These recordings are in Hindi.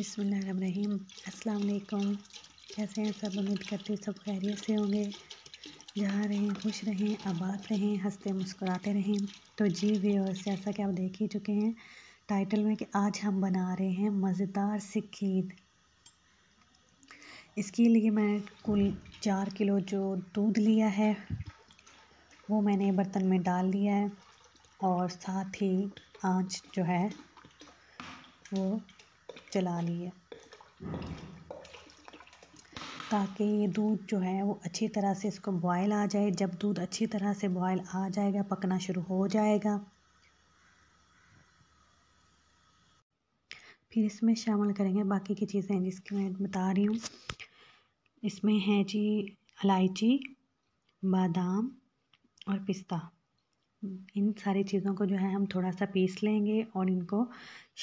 अस्सलाम वालेकुम कैसे हैं सब उम्मीद करते हैं सब खैरियत से होंगे जहाँ रहें खुश रहें आबाद रहें हंसते मुस्कुराते रहें तो जी व्यवर्स जैसा कि आप देख ही चुके हैं टाइटल में कि आज हम बना रहे हैं मज़ेदार सिक्कीद इसके लिए मैं कुल चार किलो जो दूध लिया है वो मैंने बर्तन में डाल लिया है और साथ ही आँच जो है वो चला लिए ताकि ये दूध जो है वो अच्छी तरह से इसको बॉयल आ जाए जब दूध अच्छी तरह से बॉयल आ जाएगा पकना शुरू हो जाएगा फिर इसमें शामिल करेंगे बाकी की चीज़ें जिसकी मैं बता रही हूँ इसमें है जी इलायची बादाम और पिस्ता इन सारी चीज़ों को जो है हम थोड़ा सा पीस लेंगे और इनको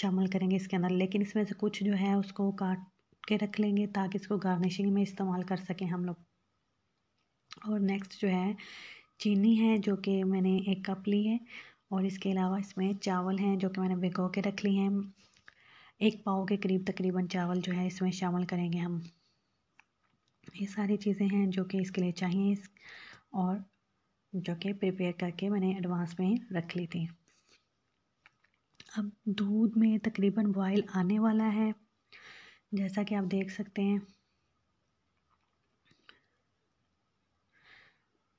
शामिल करेंगे इसके अंदर लेकिन इसमें से कुछ जो है उसको काट के रख लेंगे ताकि इसको गार्निशिंग में इस्तेमाल कर सकें हम लोग और नेक्स्ट जो है चीनी है जो कि मैंने एक कप ली है और इसके अलावा इसमें चावल हैं जो कि मैंने भिगो के रख ली हैं एक पाव के करीब तकरीबन चावल जो है इसमें शामिल करेंगे हम ये सारी चीज़ें हैं जो कि इसके लिए चाहिए इस और जो कि प्रिपेयर करके मैंने एडवांस में रख ली थी अब दूध में तकरीबन बॉयल आने वाला है जैसा कि आप देख सकते हैं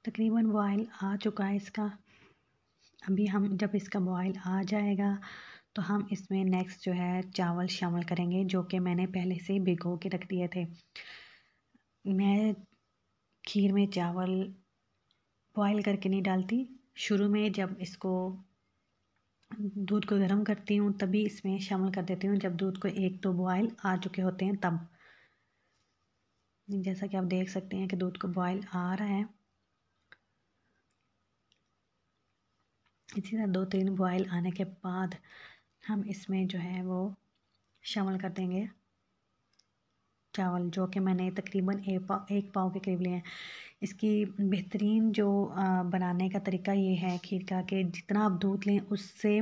तकरीबन बॉयल आ चुका है इसका अभी हम जब इसका बॉयल आ जाएगा तो हम इसमें नेक्स्ट जो है चावल शामिल करेंगे जो कि मैंने पहले से भिगो के रख दिए थे मैं खीर में चावल बॉयल करके नहीं डालती शुरू में जब इसको दूध को गर्म करती हूँ तभी इसमें शामिल कर देती हूँ जब दूध को एक दो बॉयल आ चुके होते हैं तब जैसा कि आप देख सकते हैं कि दूध को बॉयल आ रहा है इसी तरह दो तीन बॉयल आने के बाद हम इसमें जो है वो शामिल कर देंगे चावल जो कि मैंने तकरीबन एक पाव एक पाव के करीब लिए हैं इसकी बेहतरीन जो बनाने का तरीका ये है खीर का कि जितना आप दूध लें उससे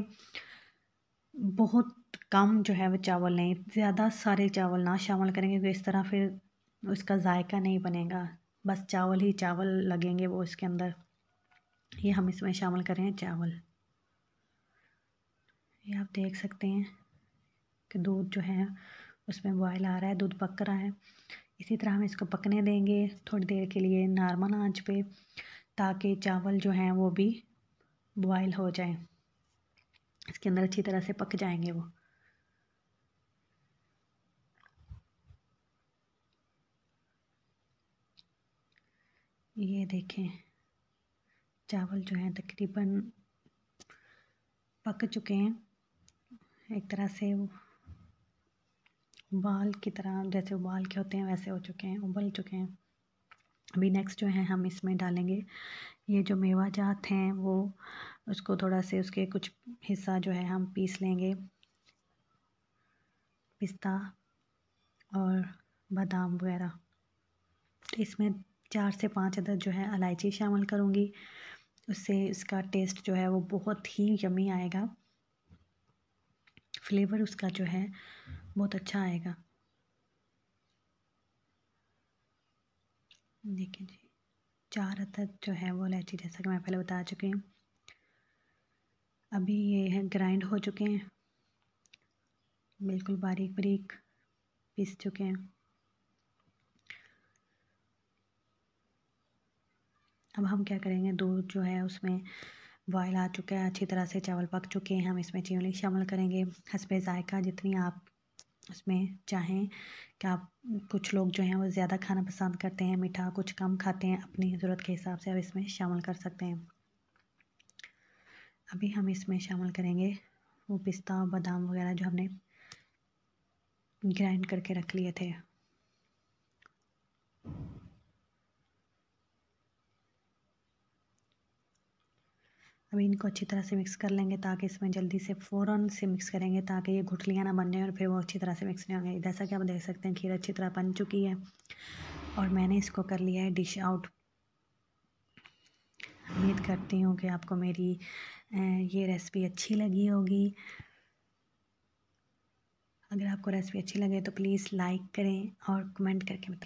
बहुत कम जो है वो चावल लें ज़्यादा सारे चावल ना शामिल करेंगे क्योंकि इस तरह फिर उसका जायका नहीं बनेगा बस चावल ही चावल लगेंगे वो इसके अंदर ये हम इसमें शामिल करें चावल ये आप देख सकते हैं कि दूध जो है उसमें बॉयल आ रहा है दूध पक रहा है इसी तरह हम इसको पकने देंगे थोड़ी देर के लिए नॉर्मल आंच पे ताकि चावल जो हैं वो भी बॉयल हो जाएं इसके अंदर अच्छी तरह से पक जाएंगे वो ये देखें चावल जो हैं तकरीबन पक चुके हैं एक तरह से बाल की तरह जैसे उबाल के होते हैं वैसे हो चुके हैं उबल चुके हैं अभी नेक्स्ट जो है हम इसमें डालेंगे ये जो मेवा जात हैं वो उसको थोड़ा से उसके कुछ हिस्सा जो है हम पीस लेंगे पिस्ता और बादाम वगैरह तो इसमें चार से पाँच अदर जो है इलायची शामिल करूँगी उससे इसका टेस्ट जो है वो बहुत ही यमी आएगा फ्लेवर उसका जो है बहुत अच्छा आएगा देखिए जी चार अदद जो है वो इलायची जैसा कि मैं पहले बता चुकी हूँ अभी ये है ग्राइंड हो चुके हैं बिल्कुल बारीक बारीक पीस चुके हैं अब हम क्या करेंगे दूध जो है उसमें बॉयल आ चुका है अच्छी तरह से चावल पक चुके हैं हम इसमें चीनी शामिल करेंगे हंसपे जायका जितनी आप उसमें चाहें कि आप कुछ लोग जो हैं वो ज़्यादा खाना पसंद करते हैं मीठा कुछ कम खाते हैं अपनी ज़रूरत के हिसाब से आप इसमें शामिल कर सकते हैं अभी हम इसमें शामिल करेंगे वो पिस्ता बादाम वगैरह जो हमने ग्राइंड करके रख लिए थे अब इनको अच्छी तरह से मिक्स कर लेंगे ताकि इसमें जल्दी से फ़ौरन से मिक्स करेंगे ताकि ये घुटलियाँ ना बन जाएँ और फिर वो अच्छी तरह से मिक्स नहीं होंगे जैसा कि आप देख सकते हैं खीर अच्छी तरह बन चुकी है और मैंने इसको कर लिया है डिश आउट उम्मीद करती हूँ कि आपको मेरी ये रेसिपी अच्छी लगी होगी अगर आपको रेसिपी अच्छी लगे तो प्लीज़ लाइक करें और कमेंट करके बताएं